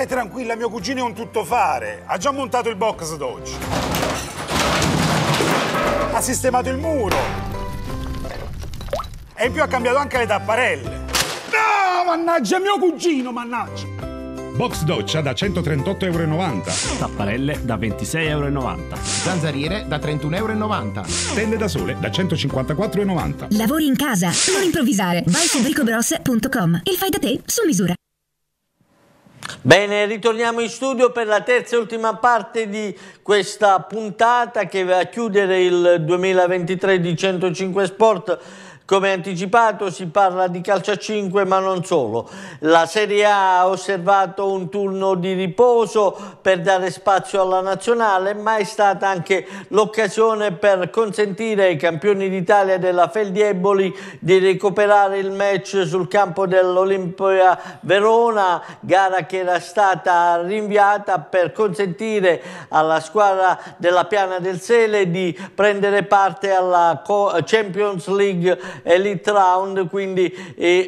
stai tranquilla, mio cugino è un tuttofare. Ha già montato il box doge. Ha sistemato il muro. E in più ha cambiato anche le tapparelle. No, ah, mannaggia, mio cugino, mannaggia. Box doccia da 138,90 euro. Tapparelle da 26,90 euro. Zanzariere da 31,90 euro. Tende da sole da 154,90 euro. Lavori in casa, non improvvisare. Vai su bricobros.com. Il fai da te su misura. Bene, ritorniamo in studio per la terza e ultima parte di questa puntata che va a chiudere il 2023 di 105 Sport come anticipato si parla di calcio a 5 ma non solo. La Serie A ha osservato un turno di riposo per dare spazio alla nazionale ma è stata anche l'occasione per consentire ai campioni d'Italia della Feldieboli di recuperare il match sul campo dell'Olimpia Verona, gara che era stata rinviata per consentire alla squadra della Piana del Sele di prendere parte alla Champions League Elite round, quindi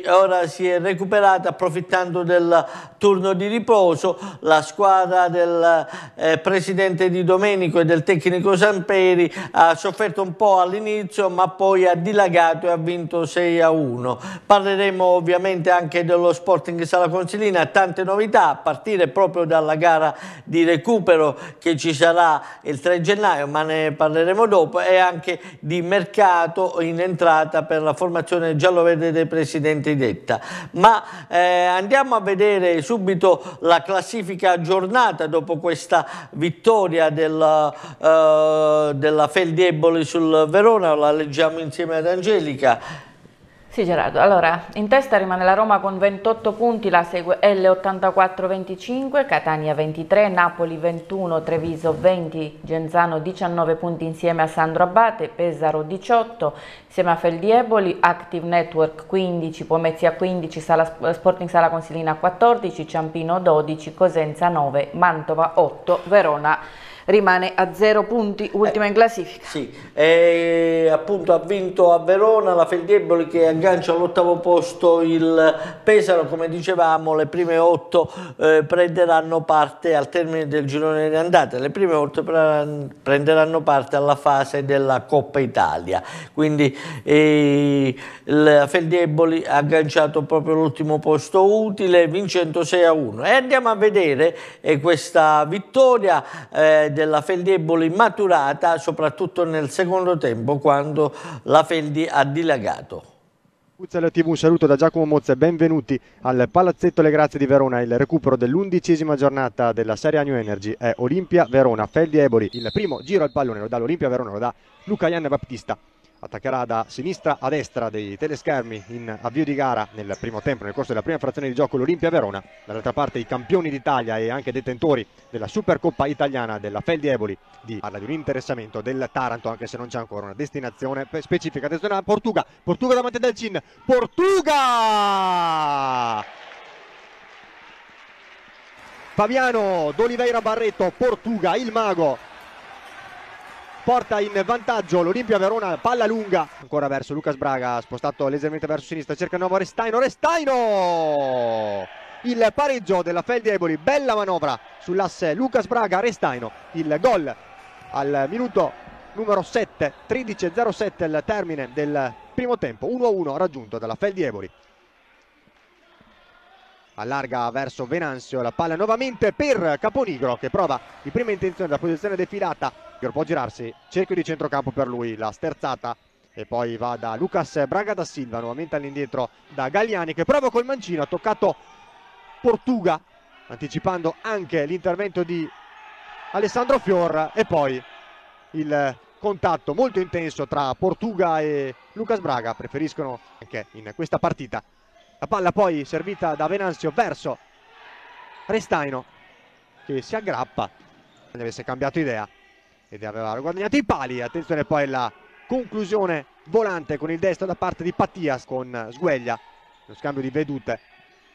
ora si è recuperata approfittando del turno di riposo. La squadra del eh, presidente Di Domenico e del tecnico Samperi ha sofferto un po' all'inizio ma poi ha dilagato e ha vinto 6 a 1. Parleremo ovviamente anche dello Sporting Sala Consilina, tante novità a partire proprio dalla gara di recupero che ci sarà il 3 gennaio ma ne parleremo dopo e anche di mercato in entrata per per la formazione giallo-verde dei presidenti Detta. Ma eh, andiamo a vedere subito la classifica aggiornata dopo questa vittoria della, eh, della Feldieboli sul Verona, la leggiamo insieme ad Angelica. Sì Gerardo, allora in testa rimane la Roma con 28 punti, la segue L84-25, Catania 23, Napoli 21, Treviso 20, Genzano 19 punti insieme a Sandro Abate, Pesaro 18, insieme a Feldieboli, Active Network 15, Pomezia 15, Sala, Sporting Sala Consilina 14, Ciampino 12, Cosenza 9, Mantova 8, Verona rimane a zero punti, eh, ultima eh, in classifica. Sì, e, appunto ha vinto a Verona la Feldeboli che aggancia all'ottavo posto il Pesaro, come dicevamo le prime otto eh, prenderanno parte al termine del girone di andata, le prime otto prenderanno parte alla fase della Coppa Italia, quindi eh, la Feldeboli ha agganciato proprio l'ultimo posto utile vincendo 6 a 1 e andiamo a vedere eh, questa vittoria eh, della Feldeboli maturata soprattutto nel secondo tempo quando la Feldi ha dilagato. Puzzella TV, un saluto da Giacomo Mozza e benvenuti al Palazzetto Le Grazie di Verona. Il recupero dell'undicesima giornata della Serie A New Energy è Olimpia Verona, Feldi Eboli. Il primo giro al pallone lo dà l'Olimpia Verona, lo dà Luca Ianne Battista attaccherà da sinistra a destra dei teleschermi in avvio di gara nel primo tempo, nel corso della prima frazione di gioco l'Olimpia Verona, dall'altra parte i campioni d'Italia e anche detentori della Supercoppa italiana della Fel di Eboli di, parla di un interessamento del Taranto anche se non c'è ancora una destinazione specifica, attenzione alla Portuga, Portuga davanti del Cin, Portuga! Fabiano D'Oliveira Barretto, Portuga, il mago porta in vantaggio l'Olimpia Verona, palla lunga, ancora verso Lucas Braga, spostato leggermente verso sinistra, cerca il nuovo Restaino, Restaino! Il pareggio della Feldi Eboli, bella manovra sull'asse Lucas Braga, Restaino, il gol al minuto numero 7, 13.07 al termine del primo tempo, 1-1 raggiunto dalla Feldi Eboli allarga verso Venanzio la palla nuovamente per Caponigro che prova di prima intenzione la posizione defilata Ghior può girarsi, cerchio di centrocampo per lui, la sterzata e poi va da Lucas Braga da Silva, nuovamente all'indietro da Galliani che prova col mancino, ha toccato Portuga anticipando anche l'intervento di Alessandro Fior e poi il contatto molto intenso tra Portuga e Lucas Braga, preferiscono anche in questa partita. La palla poi servita da Venanzio verso Restaino che si aggrappa, ne avesse cambiato idea ed aveva guadagnato i pali. Attenzione poi alla conclusione volante con il destro da parte di Pattias con Sgueglia. Lo scambio di vedute.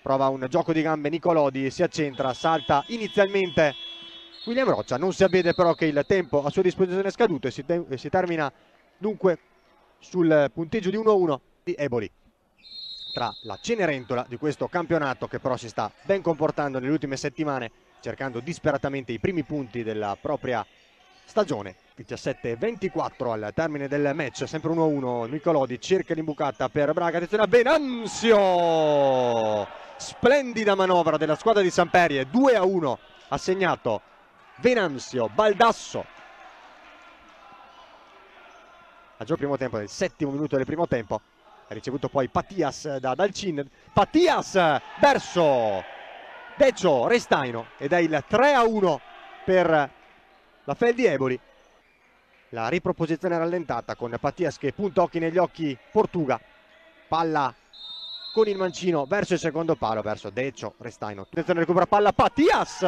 Prova un gioco di gambe Nicolodi, si accentra, salta inizialmente William Roccia. Non si avvede però che il tempo a sua disposizione è scaduto e si, te si termina dunque sul punteggio di 1-1 di Eboli tra la Cenerentola di questo campionato che però si sta ben comportando nelle ultime settimane cercando disperatamente i primi punti della propria stagione. 17-24 al termine del match, sempre 1-1. Nicolodi cerca l'imbucata per Braga. Attenzione a Venanzio! Splendida manovra della squadra di Samperie, 2-1 ha segnato Venanzio, Baldasso. Ha già il primo tempo, nel settimo minuto del primo tempo. Ha ricevuto poi Patias da Dalcin. Patias verso Decio Restaino ed è il 3-1 per da Feldi Eboli. La riproposizione rallentata con Pattias che punta occhi negli occhi Portuga. Palla con il mancino verso il secondo palo, verso Deccio, Restaino. Attenzione, recupera palla Pattias!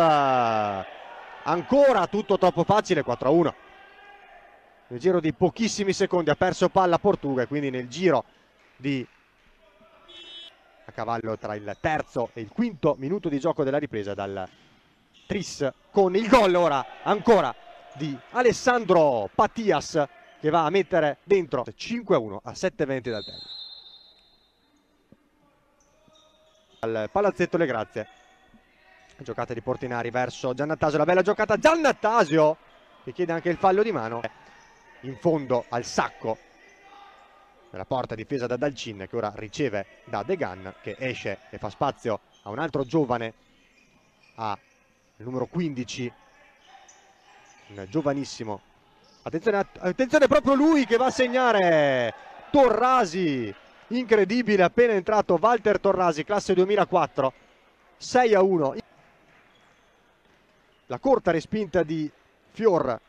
Ancora tutto troppo facile, 4-1. Nel giro di pochissimi secondi ha perso palla Portuga e quindi nel giro di a cavallo tra il terzo e il quinto minuto di gioco della ripresa dal Tris con il gol ora ancora di Alessandro Patias che va a mettere dentro 5-1 a a 7.20 dal tempo Al Palazzetto Le Grazie. Giocata di Portinari verso Giannattasio, la bella giocata Giannattasio che chiede anche il fallo di mano in fondo al sacco nella porta difesa da Dalcin che ora riceve da Degan che esce e fa spazio a un altro giovane a numero 15 un eh, giovanissimo. Attenzione, attenzione, proprio lui che va a segnare. Torrasi, incredibile, appena entrato Walter Torrasi, classe 2004. 6 a 1. La corta respinta di Fior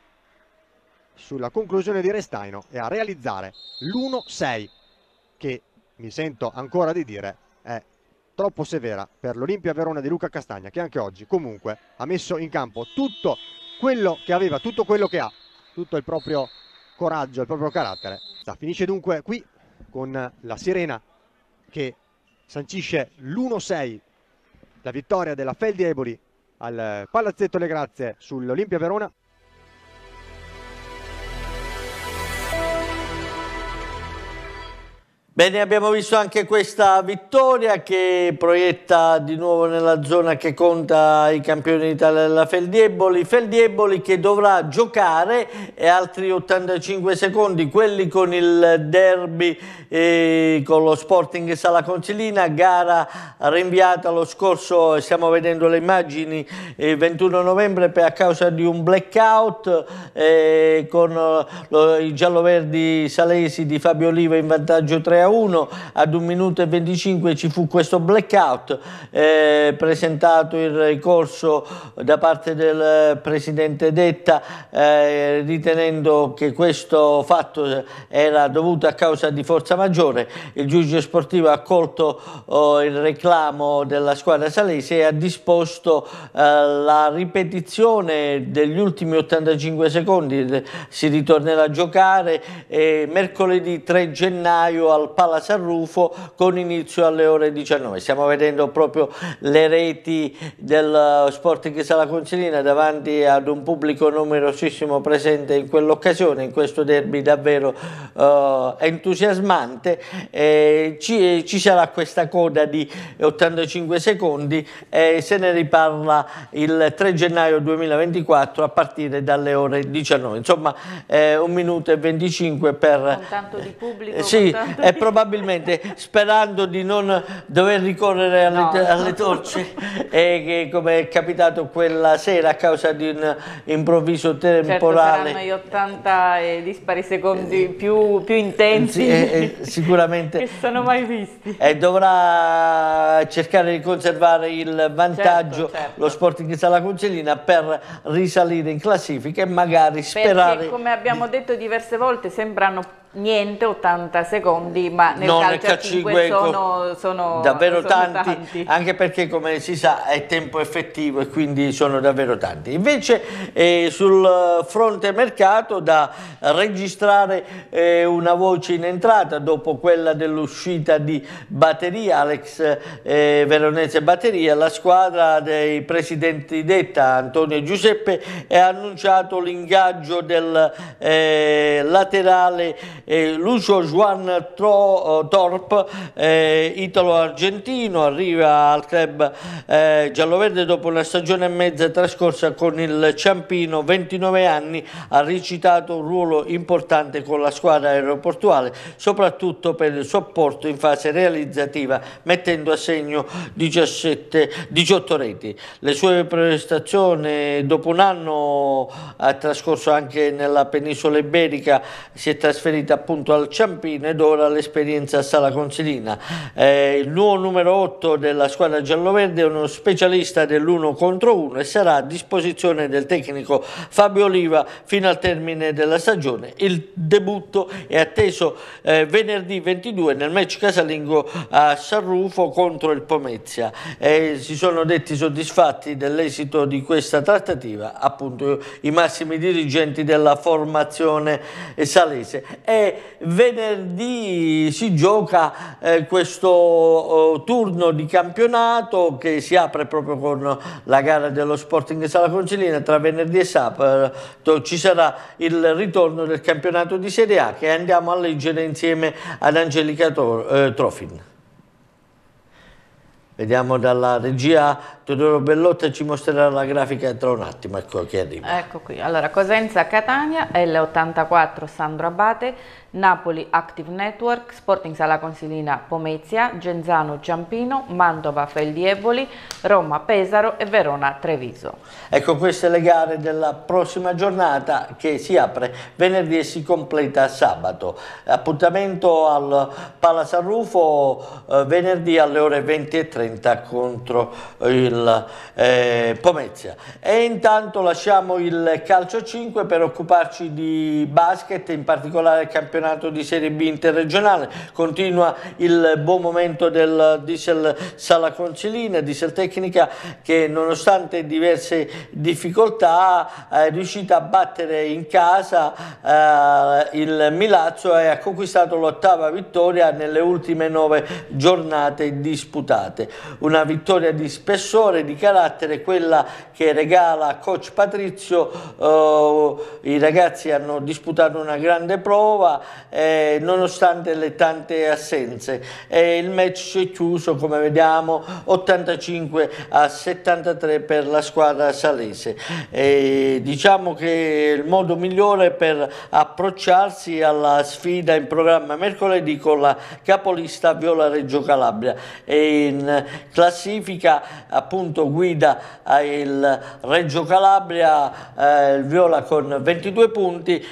sulla conclusione di Restaino e a realizzare l'1-6 che mi sento ancora di dire è troppo severa per l'Olimpia Verona di Luca Castagna che anche oggi comunque ha messo in campo tutto quello che aveva, tutto quello che ha, tutto il proprio coraggio, il proprio carattere. Finisce dunque qui con la Sirena che sancisce l'1-6, la vittoria della Feldi Eboli al Palazzetto Le Grazie sull'Olimpia Verona. Bene, abbiamo visto anche questa vittoria che proietta di nuovo nella zona che conta i campioni d'Italia della Feldieboli, Feldieboli che dovrà giocare e altri 85 secondi, quelli con il derby eh, con lo Sporting Sala Consilina, gara rinviata lo scorso, stiamo vedendo le immagini, eh, 21 novembre per, a causa di un blackout eh, con lo, i giallo-verdi salesi di Fabio Oliva in vantaggio 3 a 1, ad 1 minuto e 25 ci fu questo blackout, eh, presentato il ricorso da parte del Presidente Detta eh, ritenendo che questo fatto era dovuto a causa di forza maggiore, il giudice sportivo ha accolto oh, il reclamo della squadra salese e ha disposto eh, la ripetizione degli ultimi 85 secondi, si ritornerà a giocare mercoledì 3 gennaio al Pala San Rufo con inizio alle ore 19. Stiamo vedendo proprio le reti del eh, Sporting Sala Consilina davanti ad un pubblico numerosissimo presente in quell'occasione, in questo derby davvero eh, entusiasmante. Eh, ci, ci, sarà questa coda di 85 secondi e se ne riparla il 3 gennaio 2024 a partire dalle ore 19. Insomma, eh, un minuto e 25 per... Con tanto di pubblico, sì, e poi probabilmente sperando di non dover ricorrere alle, no. alle torce, che, come è capitato quella sera a causa di un improvviso certo, temporale. Certo, gli 80 e dispari secondi eh, più, più intensi eh, eh sicuramente che sono mai visti. E eh, dovrà cercare di conservare il vantaggio certo, certo. lo Sporting Sala Concelina per risalire in classifica e magari Perché, come abbiamo detto diverse volte, sembrano niente 80 secondi ma nel no, calcio, calcio 5 sono, ecco, sono, davvero sono tanti, tanti, anche perché come si sa è tempo effettivo e quindi sono davvero tanti invece eh, sul fronte mercato da registrare eh, una voce in entrata dopo quella dell'uscita di Batteria Alex eh, Veronese Batteria la squadra dei presidenti Detta Antonio Giuseppe ha annunciato l'ingaggio del eh, laterale eh, Lucio Juan Tro, eh, Torp, eh, italo-argentino, arriva al club eh, giallo-verde dopo una stagione e mezza trascorsa con il Ciampino, 29 anni, ha recitato un ruolo importante con la squadra aeroportuale, soprattutto per il supporto in fase realizzativa, mettendo a segno 17, 18 reti. Le sue prestazioni dopo un anno ha trascorso anche nella penisola iberica, si è trasferita appunto al Ciampino ed ora l'esperienza a Sala Consilina. Eh, il nuovo numero 8 della squadra gialloverde è uno specialista dell'1 contro 1 e sarà a disposizione del tecnico Fabio Oliva fino al termine della stagione. Il debutto è atteso eh, venerdì 22 nel match casalingo a San Rufo contro il Pomezia. Eh, si sono detti soddisfatti dell'esito di questa trattativa appunto i massimi dirigenti della formazione salese. E perché venerdì si gioca eh, questo eh, turno di campionato che si apre proprio con la gara dello Sporting Sala Concilina tra venerdì e sabato ci sarà il ritorno del campionato di Serie A che andiamo a leggere insieme ad Angelica Tor eh, Trofin. Vediamo dalla regia, Teodoro Bellotta ci mostrerà la grafica tra un attimo, ecco che arriva. Ecco qui, allora Cosenza-Catania, L84 Sandro Abate, Napoli Active Network, Sporting Sala Consilina Pomezia, Genzano Ciampino, Mantova Feldieboli, Roma Pesaro e Verona Treviso. Ecco queste le gare della prossima giornata che si apre venerdì e si completa sabato. Appuntamento al Pala San Rufo eh, venerdì alle ore 20.30 contro il eh, Pomezia. E intanto lasciamo il calcio 5 per occuparci di basket, in particolare il campionato campionato di Serie B interregionale. Continua il buon momento del Diesel Sala Consilina, Diesel Tecnica che nonostante diverse difficoltà è riuscita a battere in casa eh, il Milazzo e ha conquistato l'ottava vittoria nelle ultime nove giornate disputate. Una vittoria di spessore, di carattere, quella che regala a coach Patrizio. Eh, I ragazzi hanno disputato una grande prova, eh, nonostante le tante assenze. Eh, il match si è chiuso, come vediamo, 85 a 73 per la squadra salese. Eh, diciamo che il modo migliore per approcciarsi alla sfida in programma mercoledì con la capolista Viola Reggio Calabria e in classifica appunto guida il Reggio Calabria, eh, il Viola con 22 punti,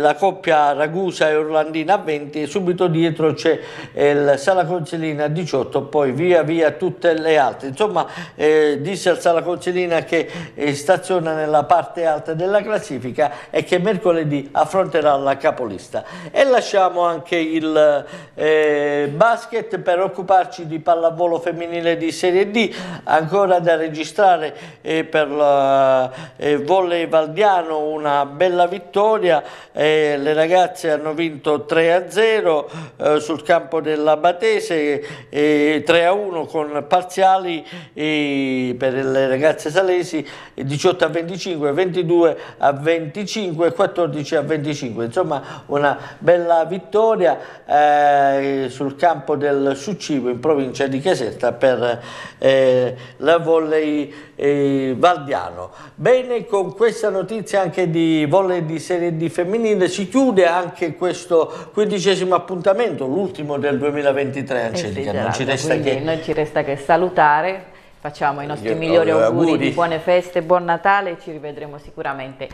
la coppia Ragusa e Orlandina a 20 subito dietro c'è eh, il Sala Consilina 18 poi via via tutte le altre insomma eh, disse al Sala Consilina che eh, staziona nella parte alta della classifica e che mercoledì affronterà la capolista e lasciamo anche il eh, basket per occuparci di pallavolo femminile di Serie D ancora da registrare eh, per la, eh, Volley Valdiano una bella vittoria le ragazze hanno vinto 3-0 a eh, sul campo della Batese, eh, 3-1 con parziali eh, per le ragazze salesi 18-25, a 22-25, a 14-25. a Insomma una bella vittoria eh, sul campo del Succivo in provincia di Caserta per eh, la volley eh, Valdiano. Bene, con questa notizia anche di volley di Serie di femminile si chiude anche questo quindicesimo appuntamento, l'ultimo del 2023 Angelica, eh sì, non, esatto, ci resta che... non ci resta che salutare facciamo i eh, nostri migliori auguri, auguri, di buone feste, buon Natale e ci rivedremo sicuramente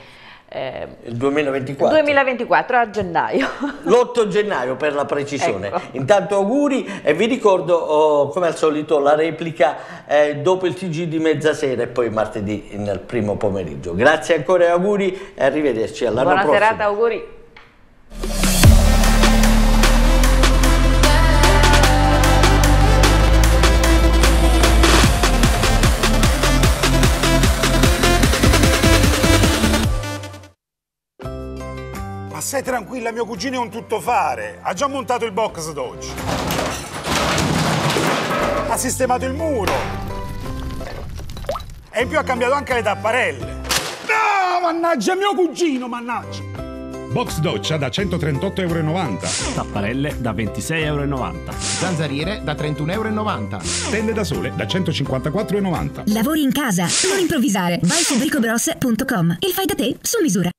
eh, il 2024. 2024 a gennaio. L'8 gennaio per la precisione. Ecco. Intanto auguri e vi ricordo oh, come al solito la replica eh, dopo il TG di mezzasera e poi martedì nel primo pomeriggio. Grazie ancora e auguri e arrivederci all'anno prossimo. Buona serata, auguri. stai tranquilla, mio cugino è un tuttofare. Ha già montato il box doge. Ha sistemato il muro. E in più ha cambiato anche le tapparelle. No, ah, mannaggia, mio cugino, mannaggia. Box doccia da 138,90 euro. Tapparelle da 26,90 euro. Zanzariere da 31,90 euro. Tende da sole da 154,90 euro. Lavori in casa, non improvvisare. Vai su bricobros.com e fai da te su misura.